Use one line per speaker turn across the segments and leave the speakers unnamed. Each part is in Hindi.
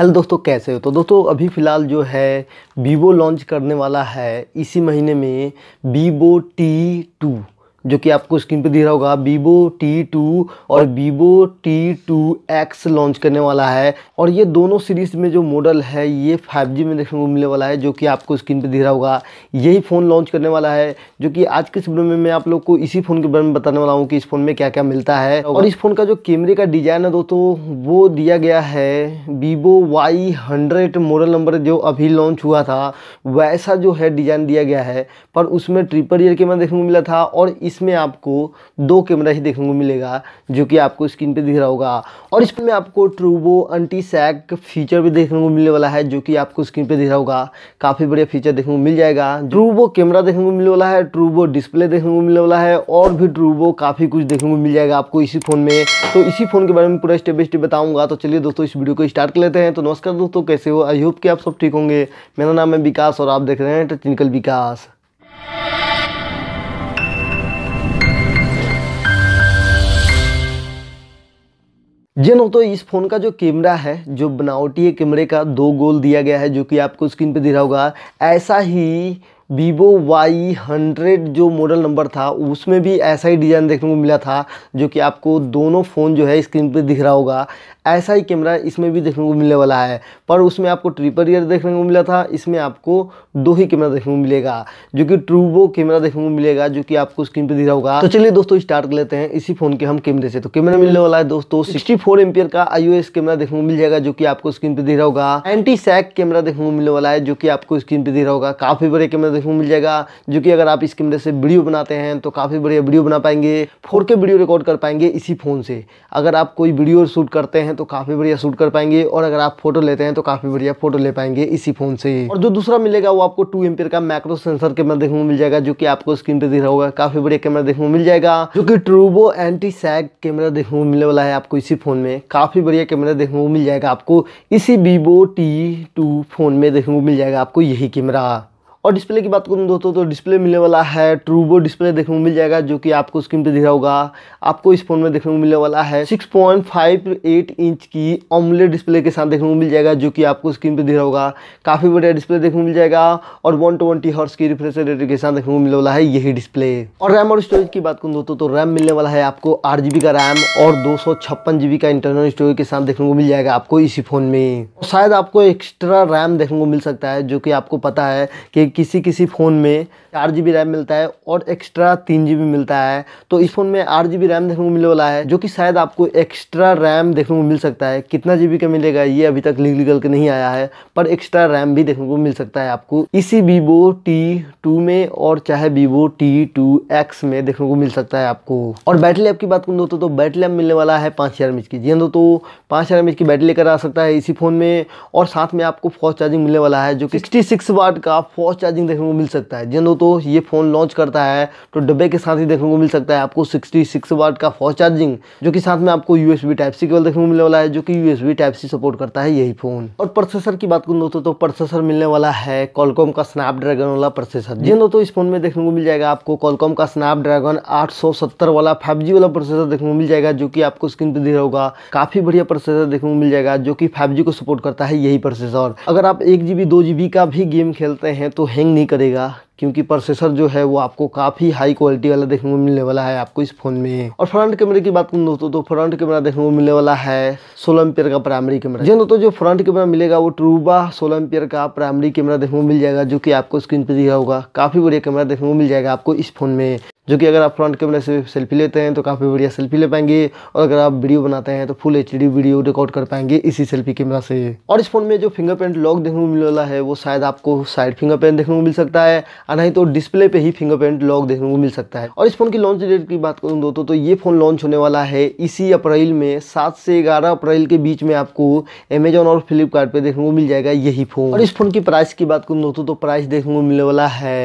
हेलो दोस्तों कैसे हो तो दोस्तों अभी फ़िलहाल जो है वीवो लॉन्च करने वाला है इसी महीने में वीवो टी टू जो कि आपको स्क्रीन पे दिख रहा होगा Vivo T2 और वीवो T2X लॉन्च करने वाला है और ये दोनों सीरीज में जो मॉडल है ये 5G में देखने को मिलने वाला है जो कि आपको स्क्रीन पे दिख रहा होगा यही फ़ोन लॉन्च करने वाला है जो कि आज के समय में मैं आप लोग को इसी फ़ोन के बारे में बताने वाला हूँ कि इस फ़ोन में क्या क्या मिलता है और इस फ़ोन का जो कैमरे का डिज़ाइन है दोस्तों वो दिया गया है वीवो वाई मॉडल नंबर जो अभी लॉन्च हुआ था वैसा जो है डिज़ाइन दिया गया है पर उसमें ट्रिपल ईयर के मैं देखने को मिला था और इसमें आपको दो कैमरा ही देखने को मिलेगा जो कि आपको स्क्रीन पे दिख रहा होगा और इसमें आपको ट्रूबो अंटी सैक फीचर भी देखने को मिलने वाला है जो कि आपको स्क्रीन पे दिख रहा होगा काफ़ी बढ़िया फीचर देखने को मिल जाएगा ट्रूबो कैमरा देखने को मिलने वाला है ट्रूबो डिस्प्ले देखने को मिलने वाला है और भी ट्रूबो काफ़ी कुछ देखने को मिल जाएगा आपको इसी फ़ोन में तो इसी फ़ोन के बारे में पूरा स्टेप बाई स्टेप बताऊँगा तो चलिए दोस्तों इस वीडियो को स्टार्ट कर लेते हैं तो नमस्कार दोस्तों कैसे हो आई होप कि आप सब ठीक होंगे मेरा नाम है विकास और आप देख रहे हैं टेक्निकल विकास जिन नो तो इस फ़ोन का जो कैमरा है जो बनावटी कैमरे का दो गोल दिया गया है जो कि आपको स्क्रीन पे दिख रहा होगा ऐसा ही वीवो वाई हंड्रेड जो मॉडल नंबर था उसमें भी ऐसा ही डिज़ाइन देखने को मिला था जो कि आपको दोनों फ़ोन जो है स्क्रीन पे दिख रहा होगा ऐसा ही कैमरा इसमें भी देखने को मिलने वाला है पर उसमें आपको ट्रिपल ईयर देखने को मिला था इसमें आपको दो ही कैमरा देखने को मिलेगा जो कि ट्रूबो कैमरा देखने को मिलेगा जो कि आपको स्क्रीन पर दिख रहा होगा तो चलिए दोस्तों स्टार्ट कर लेते हैं इसी फ़ोन के हम कैमरे से तो कैमरा मिलने वाला है दोस्तों सिक्सटी फोर का आई कैमरा देखने को मिल जाएगा जो कि आपको स्क्रीन पर दिख रहा होगा एंटी सैक कैमरा देखने को मिलने वाला है जो कि आपको स्क्रीन पर दिख रहा होगा काफ़ी बड़े कैमरा देखने को मिल जाएगा जो कि अगर आप इस कैमरे से वीडियो बनाते हैं तो काफ़ी बढ़िया वीडियो बना पाएंगे फोर वीडियो रिकॉर्ड कर पाएंगे इसी फ़ोन से अगर आप कोई वीडियो शूट करते हैं तो काफ़ी बढ़िया शूट कर पाएंगे और अगर आप फोटो लेते हैं तो काफ़ी बढ़िया फोटो ले पाएंगे इसी फ़ोन से और जो दूसरा मिलेगा वो आपको टू एम का मैक्रो सेंसर कैमरा देखने को मिल जाएगा जो कि आपको स्क्रीन पर दिख रहा होगा काफ़ी बढ़िया कैमरा देखने को मिल जाएगा जो कि ट्रूबो एंटी सैग कैमरा देखने को मिलने वाला है आपको इसी फ़ोन में काफ़ी बढ़िया कैमरा देखने को मिल जाएगा आपको इसी वीवो टी फ़ोन में देखने को मिल जाएगा आपको यही कैमरा और डिस्प्ले की बात करूँ दोस्तों तो डिस्प्ले मिलने वाला है ट्रूबो डिस्प्ले देखने को मिल जाएगा जो कि आपको स्क्रीन पे दिख रहा होगा आपको इस फोन में देखने को मिलने वाला है 6.58 इंच की ऑमले डिस्प्ले के साथ देखने को मिल जाएगा जो कि आपको स्क्रीन पे दिख रहा होगा काफ़ी बढ़िया डिस्प्ले देखने को मिल जाएगा और वन ट्वेंटी हॉर्स की रिफ्रेश रेट के साथ देखने को मिलने वाला है यही डिस्प्ले और रैम और स्टोरेज की बात करूँ दोस्तों तो रैम मिलने वाला है आपको आठ का रैम और दो का इंटरनल स्टोरेज के साथ देखने को मिल जाएगा आपको इसी फोन में शायद आपको एक्स्ट्रा रैम देखने को मिल सकता है जो कि आपको पता है कि किसी किसी फ़ोन में चार जी रैम मिलता है और एक्स्ट्रा तीन जी मिलता है तो इस फ़ोन में आठ जी रैम देखने को मिलने वाला है जो कि शायद आपको एक्स्ट्रा रैम देखने को मिल सकता है कितना जी का मिलेगा ये अभी तक लीगल के नहीं आया है पर एक्स्ट्रा रैम भी देखने को मिल सकता है आपको इसी वीवो टी में और चाहे वीवो टी में देखने को मिल सकता है आपको और बैटरी लैब की बात करूँ दोस्तों तो बैटरी लैब मिलने वाला है पाँच हज़ार की जी हाँ दोस्तों पाँच हज़ार की बैटरी लेकर आ सकता है इसी फ़ोन में और साथ में आपको फॉस्ट चार्जिंग मिलने वाला है जो कि सिक्सटी वाट का फॉस्ट फास्ट चार्जिंग देखने को मिल सकता है जेनो तो ये फ़ोन लॉन्च करता है तो डब्बे के साथ ही देखने को मिल सकता है आपको 66 वाट का फास्ट चार्जिंग जो कि साथ में आपको यू एस टाइप सी केवल देखने को मिलने वाला है जो कि U S type C support करता है यही फ़ोन और प्रोसेसर की बात करूँ दोस्तों तो प्रोसेसर मिलने वाला है कॉलकॉम का स्नैपड्रैगन वाला प्रोसेसर जी तो इस फोन में देखने को मिल जाएगा आपको कॉलकॉम का स्नैपड्रैगन आठ वाला फाइव वाला प्रोसेसर देखने को मिल जाएगा जो कि आपको स्क्रीन पर दिया होगा काफ़ी बढ़िया प्रोसेसर देखने को मिल जाएगा जो कि फाइव को सपोर्ट करता है यही प्रोसेसर अगर आप एक जी बी का भी गेम खेलते हैं तो हैंग नहीं करेगा क्योंकि प्रोसेसर जो है वो आपको काफ़ी हाई क्वालिटी वाला देखने को मिलने वाला है आपको इस फ़ोन में और फ्रंट कैमरे की बात करूँ दोस्तों तो फ्रंट कैमरा देखने को मिलने वाला है सोलह एम्पियर का प्राइमरी कैमरा जी दोस्तों जो फ्रंट कैमरा मिलेगा वो ट्रूबा सोलह एम्पियर का प्राइमरी कैमरा देखने को मिल जाएगा जो कि आपको स्क्रीन पर दिया होगा काफ़ी बढ़िया कैमरा देखने को मिल जाएगा आपको इस फोन में जो कि अगर आप फ्रंट कैमरा से सेल्फी लेते हैं तो काफ़ी बढ़िया सेल्फी ले पाएंगे और अगर आप वीडियो बनाते हैं तो फुल एच वीडियो रिकॉर्ड कर पाएंगे इसी सेल्फी कैमरा से और इस फोन में जो फिंगरप्रिंट लॉक देखने को मिल वाला है वो शायद आपको साइड फिंगरप्रिंट देखने को मिल सकता है और नहीं तो डिस्प्ले पे ही फिंगरप्रिंट लॉक देखने को मिल सकता है और इस फोन की लॉन्च डेट की बात करूँ दोस्तों तो ये फोन लॉन्च होने वाला है इसी अप्रैल में सात से ग्यारह अप्रैल के बीच में आपको अमेजोन और फ्लिपकार्ट देखने को मिल जाएगा यही फोन और इस फोन की प्राइस की बात करूँ दोस्तों तो प्राइस देखने को मिलने वाला है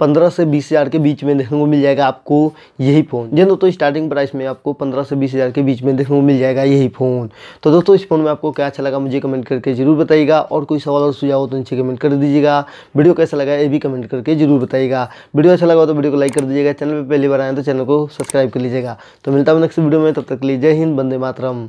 पंद्रह से बीस हज़ार के बीच में देखने को मिल जाएगा आपको यही फ़ोन जी दोस्तों स्टार्टिंग प्राइस में आपको पंद्रह से बीस हज़ार के बीच में देखने को मिल जाएगा यही फ़ोन तो दोस्तों इस फ़ोन में आपको क्या अच्छा लगा मुझे कमेंट करके जरूर बताइएगा और कोई सवाल और सुझाव हो तो नीचे कमेंट कर दीजिएगा वीडियो कैसा लगा ये भी कमेंट करके जरूर बताइएगा वीडियो अच्छा लगा तो वीडियो को लाइक कर दीजिएगा चैनल पर पहली बार आए तो चैनल को सब्सक्राइब कर लीजिएगा तो मिलता हूँ नेक्स्ट वीडियो में तब तक लीजिए हिंद बंदे मातरम